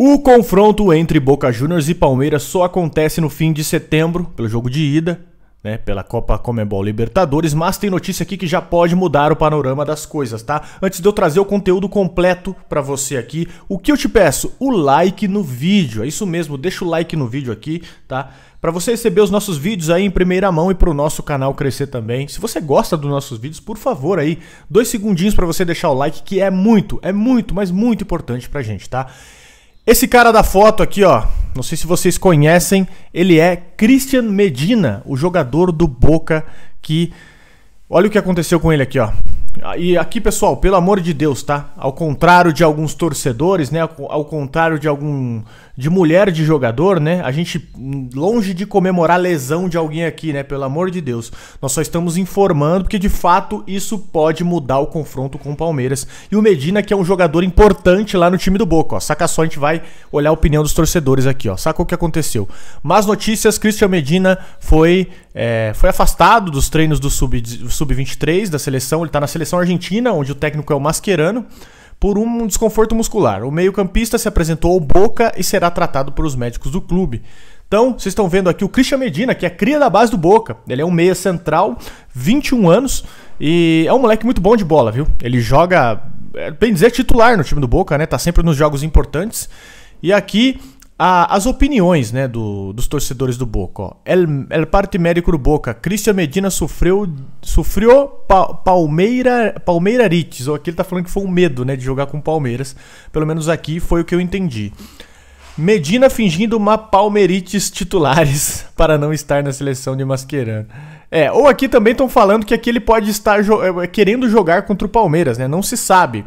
O confronto entre Boca Juniors e Palmeiras só acontece no fim de setembro, pelo jogo de ida, né, pela Copa Comebol Libertadores, mas tem notícia aqui que já pode mudar o panorama das coisas, tá? Antes de eu trazer o conteúdo completo para você aqui, o que eu te peço? O like no vídeo. É isso mesmo, deixa o like no vídeo aqui, tá? Para você receber os nossos vídeos aí em primeira mão e para o nosso canal crescer também. Se você gosta dos nossos vídeos, por favor aí, dois segundinhos para você deixar o like, que é muito, é muito, mas muito importante pra gente, tá? Esse cara da foto aqui, ó, não sei se vocês conhecem, ele é Christian Medina, o jogador do Boca que olha o que aconteceu com ele aqui, ó. E aqui, pessoal, pelo amor de Deus, tá? Ao contrário de alguns torcedores, né, ao contrário de algum de mulher de jogador, né? A gente longe de comemorar a lesão de alguém aqui, né? Pelo amor de Deus. Nós só estamos informando porque de fato isso pode mudar o confronto com o Palmeiras. E o Medina que é um jogador importante lá no time do Boca, ó. Saca só, a gente vai olhar a opinião dos torcedores aqui, ó. Saca o que aconteceu. Mas notícias, Christian Medina foi é, foi afastado dos treinos do sub sub-23 da seleção, ele tá na seleção argentina, onde o técnico é o Mascherano por um desconforto muscular. O meio-campista se apresentou ao Boca e será tratado pelos médicos do clube. Então, vocês estão vendo aqui o Christian Medina, que é cria da base do Boca. Ele é um meia central, 21 anos, e é um moleque muito bom de bola, viu? Ele joga, é, bem dizer, titular no time do Boca, né? Tá sempre nos jogos importantes. E aqui a, as opiniões né, do, dos torcedores do Boca. Ó. El, el parte médico do Boca. Cristian Medina sofreu, sofreu pa, palmeira, palmeirarites. ou aqui ele tá falando que foi um medo né, de jogar com Palmeiras. Pelo menos aqui foi o que eu entendi. Medina fingindo uma palmeirites titulares para não estar na seleção de Mascherano. É, ou aqui também estão falando que aqui ele pode estar jo eh, querendo jogar contra o Palmeiras, né? Não se sabe.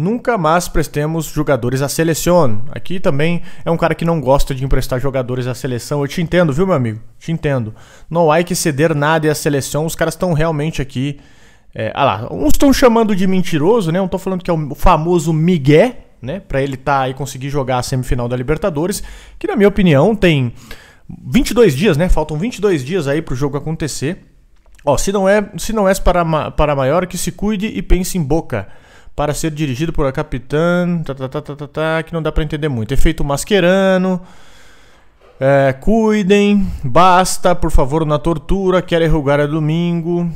Nunca mais prestemos jogadores à seleção. Aqui também é um cara que não gosta de emprestar jogadores à seleção. Eu te entendo, viu, meu amigo? Te entendo. Não há que ceder nada à seleção. Os caras estão realmente aqui. É, ah lá, uns estão chamando de mentiroso, né? Um estão falando que é o famoso Miguel, né? Para ele estar tá aí conseguir jogar a semifinal da Libertadores, que na minha opinião tem 22 dias, né? Faltam 22 dias aí pro jogo acontecer. Ó, se não é, se não é para, para maior, que se cuide e pense em boca para ser dirigido por a capitã, tá, tá, tá, tá, tá, tá, que não dá para entender muito. Efeito masquerano. É, cuidem, basta, por favor, na tortura, quero errugar a é domingo.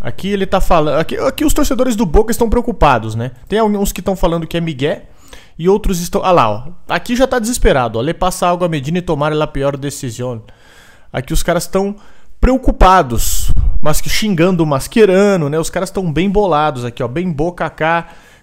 Aqui ele tá falando. Aqui, aqui os torcedores do Boca estão preocupados, né? Tem alguns que estão falando que é Miguel e outros estão. Ah lá, ó. Aqui já tá desesperado, ó. passar algo a Medina e tomar a pior decisão. Aqui os caras estão preocupados, mas que xingando o Mascherano, né? Os caras estão bem bolados aqui, ó, bem boca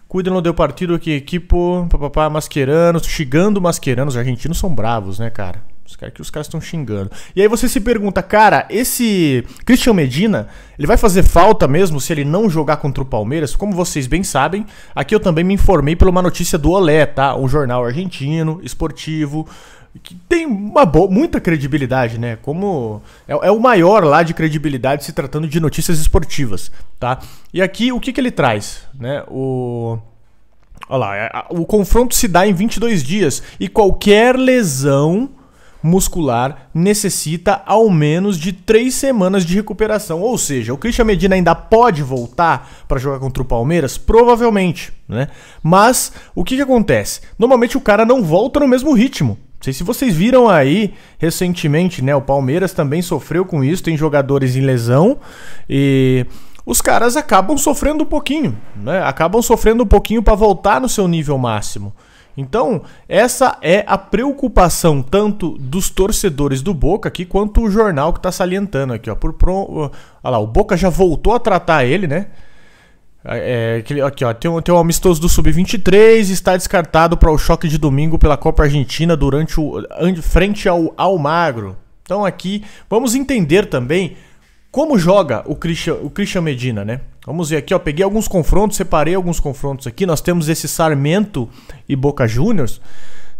cuidem não deu partido aqui, equipo, papapá, Mascherano, xingando o Mascherano. Os argentinos são bravos, né, cara? Os caras que os caras estão xingando. E aí você se pergunta, cara, esse Christian Medina, ele vai fazer falta mesmo se ele não jogar contra o Palmeiras? Como vocês bem sabem, aqui eu também me informei por uma notícia do Olé, tá? Um jornal argentino, esportivo, que tem uma boa, muita credibilidade, né? Como é, é, o maior lá de credibilidade se tratando de notícias esportivas, tá? E aqui o que, que ele traz, né? O Olha lá, o confronto se dá em 22 dias e qualquer lesão muscular necessita ao menos de três semanas de recuperação. Ou seja, o Christian Medina ainda pode voltar para jogar contra o Palmeiras? Provavelmente, né? Mas o que, que acontece? Normalmente o cara não volta no mesmo ritmo sei se vocês viram aí recentemente, né? O Palmeiras também sofreu com isso, tem jogadores em lesão e os caras acabam sofrendo um pouquinho, né? Acabam sofrendo um pouquinho para voltar no seu nível máximo. Então, essa é a preocupação tanto dos torcedores do Boca aqui quanto o jornal que está salientando aqui, ó, por pro... Olha lá, o Boca já voltou a tratar ele, né? É, é aqui, ó. Tem, tem um amistoso do Sub-23 está descartado para o choque de domingo pela Copa Argentina durante o, frente ao Almagro. Então aqui vamos entender também como joga o Christian, o Christian Medina, né? Vamos ver aqui, ó. Peguei alguns confrontos, separei alguns confrontos aqui. Nós temos esse Sarmento e Boca Juniors.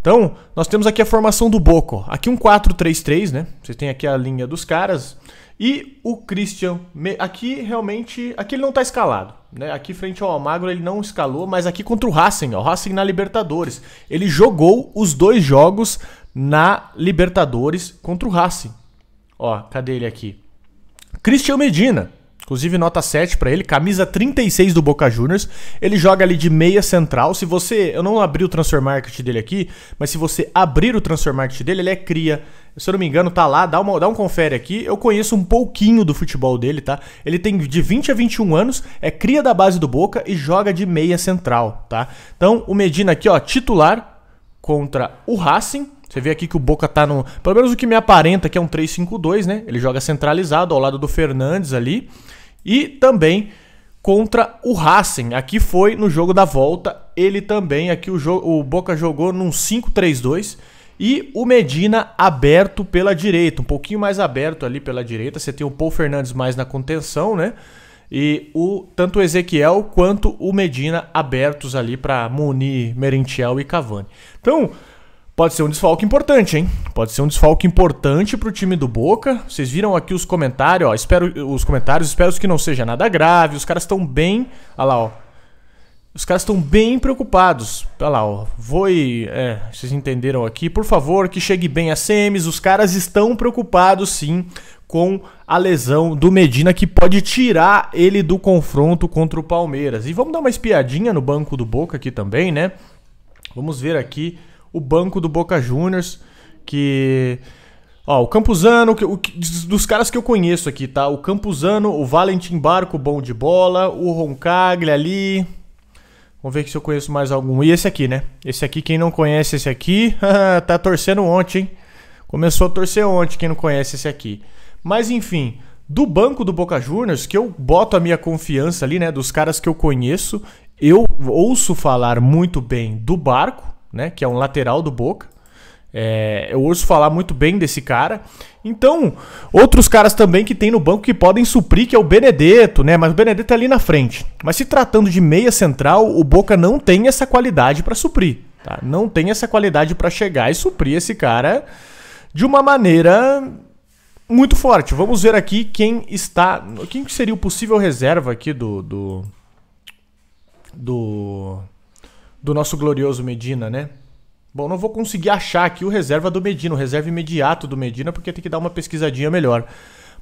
Então, nós temos aqui a formação do Boco. Aqui um 4-3-3, né? Você tem aqui a linha dos caras. E o Christian, aqui realmente, aqui ele não está escalado. Né? Aqui frente ao Almagro ele não escalou, mas aqui contra o Racing, ó, o Racing na Libertadores. Ele jogou os dois jogos na Libertadores contra o Racing. Ó, cadê ele aqui? Christian Medina, Inclusive, nota 7 para ele, camisa 36 do Boca Juniors. Ele joga ali de meia central. Se você. Eu não abri o transfer market dele aqui, mas se você abrir o transfer market dele, ele é cria. Se eu não me engano, tá lá, dá, uma, dá um confere aqui. Eu conheço um pouquinho do futebol dele, tá? Ele tem de 20 a 21 anos, é cria da base do Boca e joga de meia central, tá? Então, o Medina aqui, ó, titular contra o Racing. Você vê aqui que o Boca tá no. Pelo menos o que me aparenta que é um 3-5-2, né? Ele joga centralizado ao lado do Fernandes ali. E também contra o Racing. Aqui foi no jogo da volta. Ele também, aqui o, o Boca jogou num 5-3-2. E o Medina aberto pela direita, um pouquinho mais aberto ali pela direita. Você tem o Paul Fernandes mais na contenção, né? E o tanto o Ezequiel quanto o Medina abertos ali para munir Merentiel e Cavani. Então, Pode ser um desfalque importante, hein? Pode ser um desfalque importante pro time do Boca. Vocês viram aqui os comentários, ó. Espero os comentários, espero que não seja nada grave. Os caras estão bem. Olha lá, ó. Os caras estão bem preocupados. Olha lá, ó. Voi. É, vocês entenderam aqui. Por favor, que chegue bem a SEMES. Os caras estão preocupados, sim, com a lesão do Medina, que pode tirar ele do confronto contra o Palmeiras. E vamos dar uma espiadinha no banco do Boca aqui também, né? Vamos ver aqui o banco do Boca Juniors, que. Ó, o Campuzano, o, o, dos caras que eu conheço aqui, tá? O Campuzano, o Valentim Barco, bom de bola, o Roncaglia ali. Vamos ver se eu conheço mais algum. E esse aqui, né? Esse aqui, quem não conhece esse aqui, tá torcendo ontem, hein? Começou a torcer ontem, quem não conhece esse aqui. Mas enfim, do banco do Boca Juniors, que eu boto a minha confiança ali, né? Dos caras que eu conheço, eu ouço falar muito bem do Barco, né? Que é um lateral do Boca. É, eu ouço falar muito bem desse cara. Então, outros caras também que tem no banco que podem suprir, que é o Benedetto, né? Mas o Benedetto é ali na frente. Mas se tratando de meia central, o Boca não tem essa qualidade para suprir. Tá? Não tem essa qualidade para chegar e suprir esse cara de uma maneira muito forte. Vamos ver aqui quem está. Quem seria o possível reserva aqui do. do. do do nosso glorioso Medina, né? Bom, não vou conseguir achar aqui o reserva do Medina, o reserva imediato do Medina, porque tem que dar uma pesquisadinha melhor.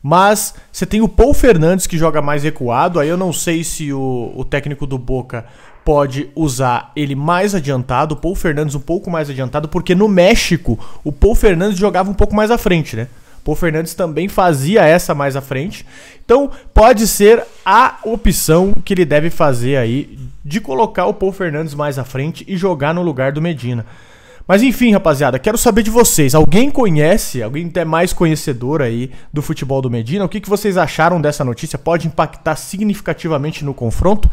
Mas você tem o Paul Fernandes que joga mais recuado. Aí eu não sei se o, o técnico do Boca pode usar ele mais adiantado, o Paul Fernandes um pouco mais adiantado, porque no México o Paul Fernandes jogava um pouco mais à frente, né? Pô Fernandes também fazia essa mais à frente. Então, pode ser a opção que ele deve fazer aí de colocar o Paul Fernandes mais à frente e jogar no lugar do Medina. Mas enfim, rapaziada, quero saber de vocês. Alguém conhece, alguém até mais conhecedor aí do futebol do Medina? O que, que vocês acharam dessa notícia? Pode impactar significativamente no confronto?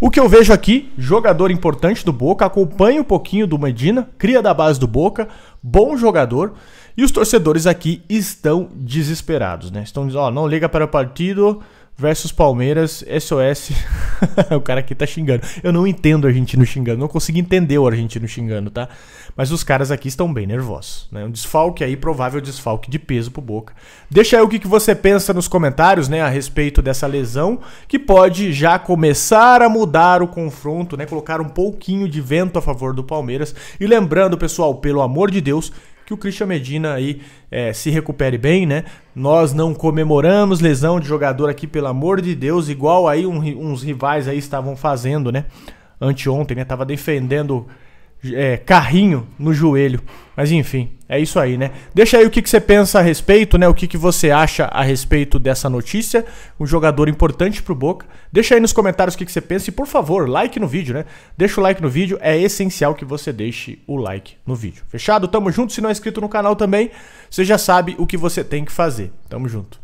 O que eu vejo aqui, jogador importante do Boca, acompanha um pouquinho do Medina, cria da base do Boca, bom jogador. E os torcedores aqui estão desesperados, né? Estão dizendo, ó, não liga para o partido, versus Palmeiras, SOS. o cara aqui tá xingando. Eu não entendo o argentino xingando, não consigo entender o argentino xingando, tá? Mas os caras aqui estão bem nervosos, né? Um desfalque aí, provável desfalque de peso pro Boca. Deixa aí o que, que você pensa nos comentários, né, a respeito dessa lesão, que pode já começar a mudar o confronto, né? Colocar um pouquinho de vento a favor do Palmeiras. E lembrando, pessoal, pelo amor de Deus, que o Christian Medina aí é, se recupere bem, né? Nós não comemoramos lesão de jogador aqui, pelo amor de Deus, igual aí um, uns rivais aí estavam fazendo, né? Anteontem, né? Tava defendendo é, carrinho no joelho. Mas enfim, é isso aí, né? Deixa aí o que, que você pensa a respeito, né? O que, que você acha a respeito dessa notícia. Um jogador importante pro Boca. Deixa aí nos comentários o que, que você pensa e, por favor, like no vídeo, né? Deixa o like no vídeo, é essencial que você deixe o like no vídeo. Fechado? Tamo junto. Se não é inscrito no canal também, você já sabe o que você tem que fazer. Tamo junto.